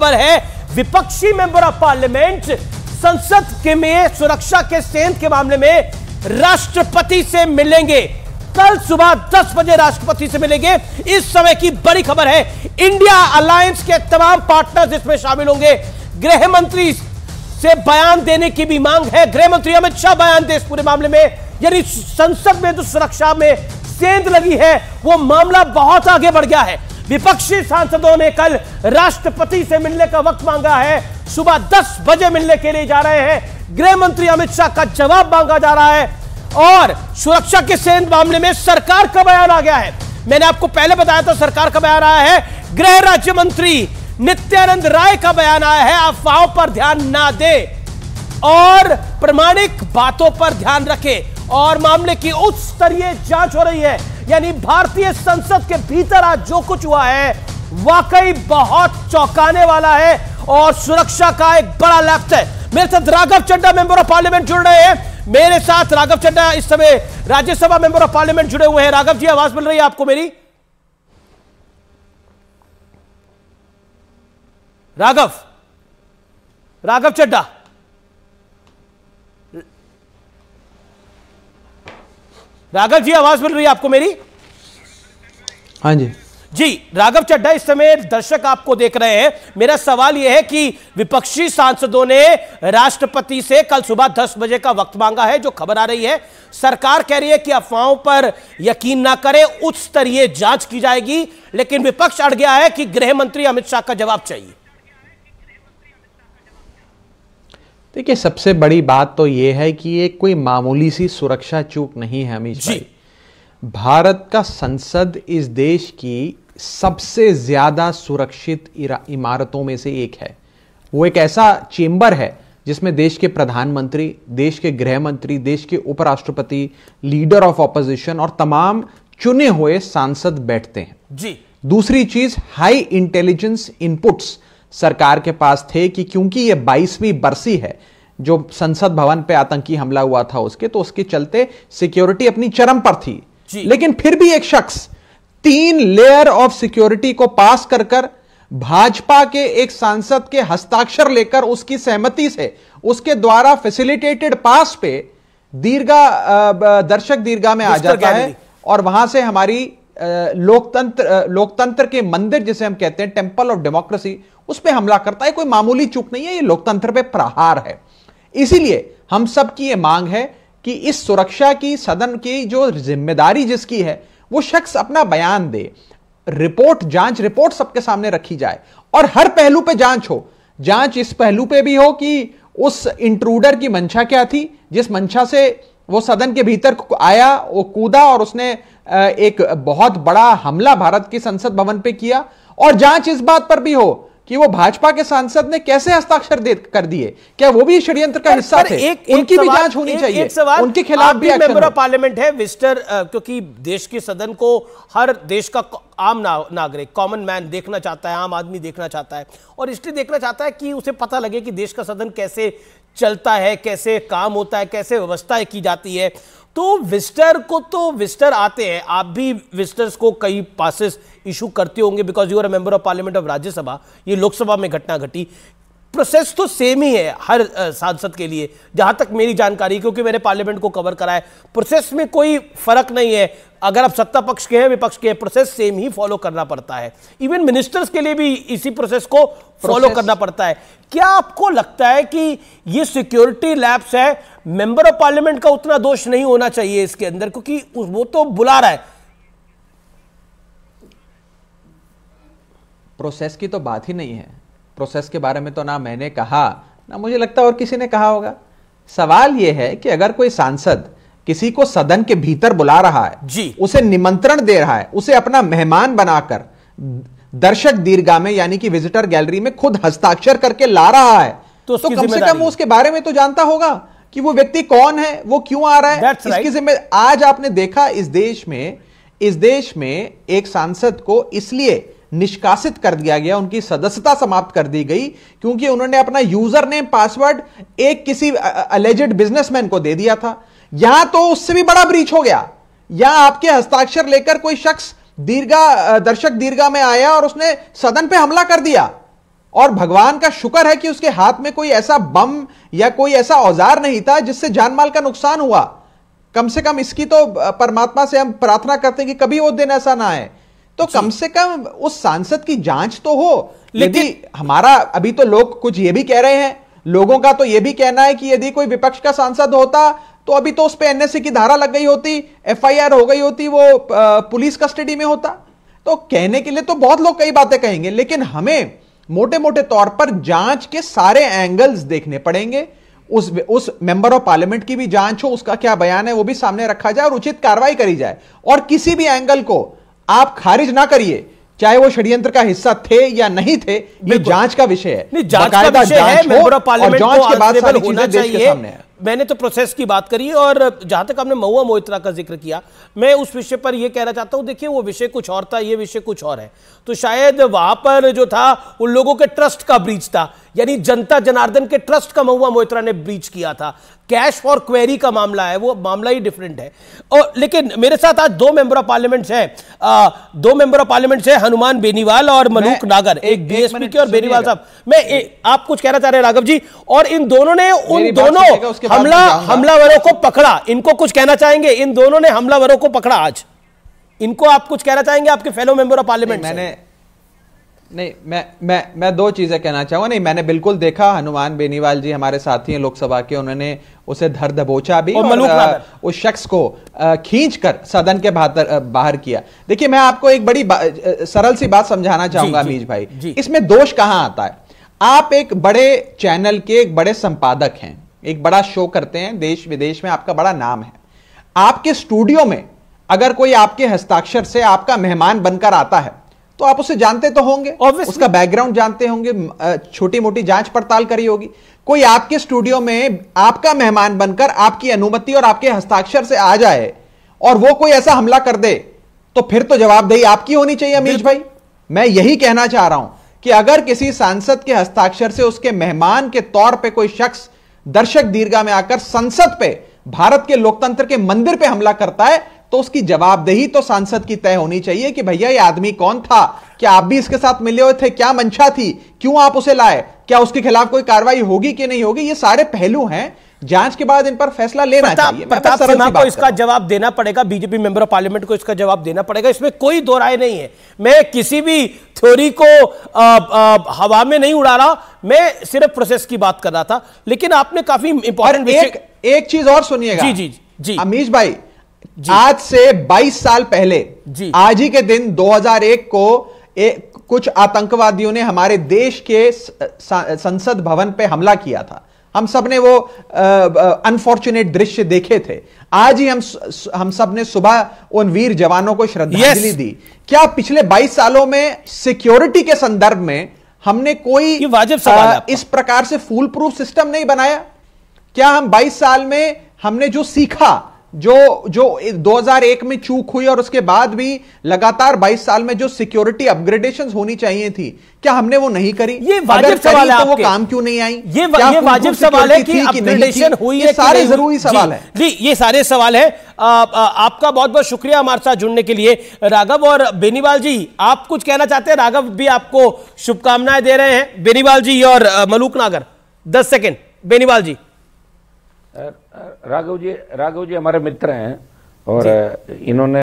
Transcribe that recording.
खबर है विपक्षी मेंबर ऑफ पार्लियामेंट संसद के में सुरक्षा के सेंध के मामले में राष्ट्रपति से मिलेंगे कल सुबह 10 बजे राष्ट्रपति से मिलेंगे इस समय की बड़ी खबर है इंडिया अलायंस के तमाम पार्टनर्स इसमें शामिल होंगे गृह मंत्री से बयान देने की भी मांग है गृह मंत्री अमित शाह बयान दे इस पूरे मामले में यानी संसद में जो सुरक्षा में सेंध लगी है वो मामला बहुत आगे बढ़ गया है विपक्षी सांसदों ने कल राष्ट्रपति से मिलने का वक्त मांगा है सुबह दस बजे मिलने के लिए जा रहे हैं गृह मंत्री अमित शाह का जवाब मांगा जा रहा है और सुरक्षा के सेंध मामले में सरकार का बयान आ गया है मैंने आपको पहले बताया था सरकार का बयान आया है गृह राज्य मंत्री नित्यानंद राय का बयान आया है अफवाहों पर ध्यान ना दे और प्रमाणिक बातों पर ध्यान रखें और मामले की उच्च स्तरीय जांच हो रही है यानी भारतीय संसद के भीतर आज जो कुछ हुआ है वाकई बहुत चौंकाने वाला है और सुरक्षा का एक बड़ा लेफ्ट है मेरे साथ Raghav Chadha member of parliament जुड़ रहे हैं मेरे साथ राघव चड्डा इस समय राज्यसभा मेंबर ऑफ पार्लियामेंट जुड़े हुए हैं राघव जी आवाज मिल रही है आपको मेरी राघव राघव चड्डा राघव जी आवाज मिल रही है आपको मेरी हाँ जी जी राघव चड्ढा इस समय दर्शक आपको देख रहे हैं मेरा सवाल यह है कि विपक्षी सांसदों ने राष्ट्रपति से कल सुबह 10 बजे का वक्त मांगा है जो खबर आ रही है सरकार कह रही है कि अफवाहों पर यकीन ना करें उच्च स्तरीय जांच की जाएगी लेकिन विपक्ष अड़ गया है कि गृह मंत्री अमित शाह का जवाब चाहिए देखिए सबसे बड़ी बात तो ये है कि ये कोई मामूली सी सुरक्षा चूक नहीं है अमित भाई भारत का संसद इस देश की सबसे ज़्यादा सुरक्षित इमारतों में से एक है वो एक ऐसा चेंबर है जिसमें देश के प्रधानमंत्री देश के गृह मंत्री देश के उपराष्ट्रपति लीडर ऑफ ऑपोजिशन और तमाम चुने हुए सांसद बैठते हैं जी दूसरी चीज हाई इंटेलिजेंस इनपुट्स सरकार के पास थे कि क्योंकि ये बाईसवीं बरसी है जो संसद भवन पे आतंकी हमला हुआ था उसके तो उसके चलते सिक्योरिटी अपनी चरम पर थी लेकिन फिर भी एक शख्स तीन लेयर ऑफ सिक्योरिटी को पास कर कर भाजपा के एक सांसद के हस्ताक्षर लेकर उसकी सहमति से उसके द्वारा फैसिलिटेटेड पास पे दीर्घा दर्शक दीर्घा में आ जाता है और वहां से हमारी लोकतंत्र लोकतंत्र के मंदिर जिसे हम कहते हैं टेम्पल ऑफ डेमोक्रेसी उस पर हमला करता है कोई मामूली चूक नहीं है ये लोकतंत्र पे प्रहार है इसीलिए हम सब की ये मांग है कि इस सुरक्षा की सदन की जो जिम्मेदारी जिसकी है वो शख्स अपना बयान दे रिपोर्ट जांच रिपोर्ट सबके सामने रखी जाए और हर पहलू पे जांच हो जांच इस पहलू पे भी हो कि उस इंट्रूडर की मंशा क्या थी जिस मंशा से वो सदन के भीतर आया वो कूदा और उसने एक बहुत बड़ा हमला भारत के संसद भवन पे किया और जांच इस बात पर भी हो कि वो भाजपा के सांसद ने कैसे हस्ताक्षर दे कर दिए क्या वो भी षड्यंत्र का हिस्सा थे एक, एक उनकी भी जांच होनी एक, चाहिए एक सवाल उनके खिलाफ भी, भी मेंबर ऑफ पार्लियामेंट है विस्टर क्योंकि देश के सदन को हर देश का आम ना, नागरिक कॉमन मैन देखना चाहता है आम आदमी देखना चाहता है और इसलिए देखना चाहता है कि उसे पता लगे कि देश का सदन कैसे चलता है कैसे काम होता है कैसे व्यवस्थाएं की जाती है तो विजिटर को तो विजिटर आते हैं आप भी विजिटर्स को कई पासिस इशू करते होंगे because you are member of parliament of Rajya Sabha ये लोकसभा में घटना घटी प्रोसेस तो सेम ही है हर सांसद के लिए जहां तक मेरी जानकारी क्योंकि मैंने पार्लियामेंट को कवर करा है प्रोसेस में कोई फर्क नहीं है अगर आप सत्ता पक्ष के हैं विपक्ष के हैं प्रोसेस सेम ही फॉलो करना पड़ता है इवन मिनिस्टर्स के लिए भी इसी प्रोसेस को फॉलो करना पड़ता है क्या आपको लगता है कि ये सिक्योरिटी लैब्स है मेंबर ऑफ पार्लियामेंट का उतना दोष नहीं होना चाहिए इसके अंदर क्योंकि वो तो बुला रहा है प्रोसेस की तो बात ही नहीं है प्रोसेस के बारे में तो ना मैंने कहा ना मुझे लगता और किसी ने कहा होगा सवाल यह है कि अगर कोई सांसद किसी को सदन के भीतर बुला रहा है जी उसे निमंत्रण दे रहा है उसे अपना मेहमान बनाकर दर्शक दीर्घा में यानी कि विजिटर गैलरी में खुद हस्ताक्षर करके ला रहा है तो, तो कम से कम उसके बारे में तो जानता होगा कि वो व्यक्ति कौन है वो क्यों आ रहा है That's इसकी right. जिम्मे आज आपने देखा इस देश में इस देश में एक सांसद को इसलिए निष्कासित कर दिया गया उनकी सदस्यता समाप्त कर दी गई क्योंकि उन्होंने अपना यूजर नेम पासवर्ड एक किसी अलेजेड बिजनेसमैन को दे दिया था यहां तो उससे भी बड़ा ब्रीच हो गया या आपके हस्ताक्षर लेकर कोई शख्स दीर्घा दर्शक दीर्घा में आया और उसने सदन पर हमला कर दिया और भगवान का शुक्र है कि उसके हाथ में कोई ऐसा बम या कोई ऐसा औजार नहीं था जिससे जानमाल का नुकसान हुआ कम से कम इसकी तो परमात्मा से हम प्रार्थना करते हैं कि कभी वो दिन ऐसा ना आए तो कम से कम उस सांसद की जांच तो हो लेकिन हमारा अभी तो लोग कुछ ये भी कह रहे हैं लोगों का तो यह भी कहना है कि यदि कोई विपक्ष का सांसद होता तो अभी तो उस पर एनएसए की धारा लग गई होती एफआईआर हो गई होती वो पुलिस कस्टडी में होता तो कहने के लिए तो बहुत लोग कई बातें कहेंगे लेकिन हमें मोटे मोटे तौर पर जांच के सारे एंगल्स देखने पड़ेंगे उस उस मेंबर ऑफ पार्लियामेंट की भी जांच हो उसका क्या बयान है वो भी सामने रखा जाए और उचित कार्रवाई करी जाए और किसी भी एंगल को आप खारिज ना करिए चाहे वो षड्यंत्र का हिस्सा थे या नहीं थे ये जांच का विषय है जांच का विषय है मेंबर ऑफ पार्लियामेंट के बाद सारी चीजें देश के सामने है मैंने तो प्रोसेस की बात करी और जहां तक आपने महुआ मोहित्रा का जिक्र किया मैं उस विषय पर यह कहना चाहता हूं देखिए वो विषय कुछ और था ये विषय कुछ और है तो शायद वहां पर जो था उन लोगों के ट्रस्ट का ब्रीच था यानी जनता जनार्दन के ट्रस्ट का महुआ मोहित्रा ने ब्रीच किया था कैश और क्वेरी का मामला है वो मामला ही डिफरेंट है और लेकिन मेरे साथ आज दो मेंबर ऑफ पार्लियामेंट है दो मेंबर ऑफ पार्लियामेंट है हनुमान बेनीवाल और मनुख नागर एक बीएसपी के और बेनीवाल साहब मैं ए, आप कुछ कहना चाह रहे हैं राघव जी और इन दोनों ने उन दोनों हमला हमलावरों को पकड़ा इनको कुछ कहना चाहेंगे इन दोनों ने हमलावरों को पकड़ा आज इनको आप कुछ कहना चाहेंगे आपके फेलो मेंबर ऑफ पार्लियामेंट मैंने नहीं मैं मैं मैं दो चीज़ें कहना चाहूंगा नहीं मैंने बिल्कुल देखा हनुमान बेनीवाल जी हमारे साथी हैं लोकसभा के उन्होंने उसे धर दबोचा भी और, और आ, उस शख्स को खींच कर सदन के बाहर बाहर किया देखिए मैं आपको एक बड़ी सरल सी बात समझाना चाहूंगा अमीज भाई इसमें दोष कहाँ आता है आप एक बड़े चैनल के एक बड़े संपादक हैं एक बड़ा शो करते हैं देश विदेश में आपका बड़ा नाम है आपके स्टूडियो में अगर कोई आपके हस्ताक्षर से आपका मेहमान बनकर आता है तो आप उसे जानते तो होंगे Obviously. उसका बैकग्राउंड जानते होंगे छोटी मोटी जांच पड़ताल करी होगी कोई आपके स्टूडियो में आपका मेहमान बनकर आपकी अनुमति और आपके हस्ताक्षर से आ जाए और वो कोई ऐसा हमला कर दे तो फिर तो जवाबदेही आपकी होनी चाहिए अमीश भाई मैं यही कहना चाह रहा हूं कि अगर किसी सांसद के हस्ताक्षर से उसके मेहमान के तौर पे कोई शख्स दर्शक दीर्घा में आकर संसद पे भारत के लोकतंत्र के मंदिर पे हमला करता है तो उसकी जवाबदेही तो सांसद की तय होनी चाहिए कि भैया ये आदमी कौन था क्या आप भी इसके साथ मिले हुए थे क्या मंशा थी क्यों आप उसे लाए क्या उसके खिलाफ कोई कार्रवाई होगी कि नहीं होगी ये सारे पहलू हैं जांच के बाद इन पर फैसला लेना प्रताप, चाहिए प्रताप सिन्हा को इसका जवाब देना पड़ेगा बीजेपी मेंबर ऑफ पार्लियामेंट को इसका जवाब देना पड़ेगा इसमें कोई दो राय नहीं है मैं किसी भी थ्योरी को आ, आ, हवा में नहीं उड़ा रहा मैं सिर्फ प्रोसेस की बात कर रहा था लेकिन आपने काफी इंपॉर्टेंट एक, एक चीज और सुनिएगा जी जी जी अमीश भाई आज से 22 साल पहले जी आज ही के दिन 2001 को एक कुछ आतंकवादियों ने हमारे देश के संसद भवन पे हमला किया था हम सब ने वो अनफॉर्चुनेट दृश्य देखे थे आज ही हम हम सब ने सुबह उन वीर जवानों को श्रद्धांजलि yes. दी क्या पिछले 22 सालों में सिक्योरिटी के संदर्भ में हमने कोई ये वाजिब सवाल आ, इस प्रकार से फूल प्रूफ सिस्टम नहीं बनाया क्या हम 22 साल में हमने जो सीखा जो जो 2001 में चूक हुई और उसके बाद भी लगातार 22 साल में जो सिक्योरिटी अपग्रेडेशन होनी चाहिए थी क्या हमने वो नहीं करी ये वाजिब सवाल है तो वो काम क्यों नहीं आई ये, वा, ये वाजिब सवाल है कि अपग्रेडेशन हुई है सारे जरूरी सवाल है जी ये सारे सवाल है आपका बहुत बहुत शुक्रिया हमारे साथ जुड़ने के लिए राघव और बेनीवाल जी आप कुछ कहना चाहते हैं राघव भी आपको शुभकामनाएं दे रहे हैं बेनीवाल जी और मलूक नागर दस सेकेंड बेनीवाल जी राघव जी राघव जी हमारे मित्र हैं और इन्होंने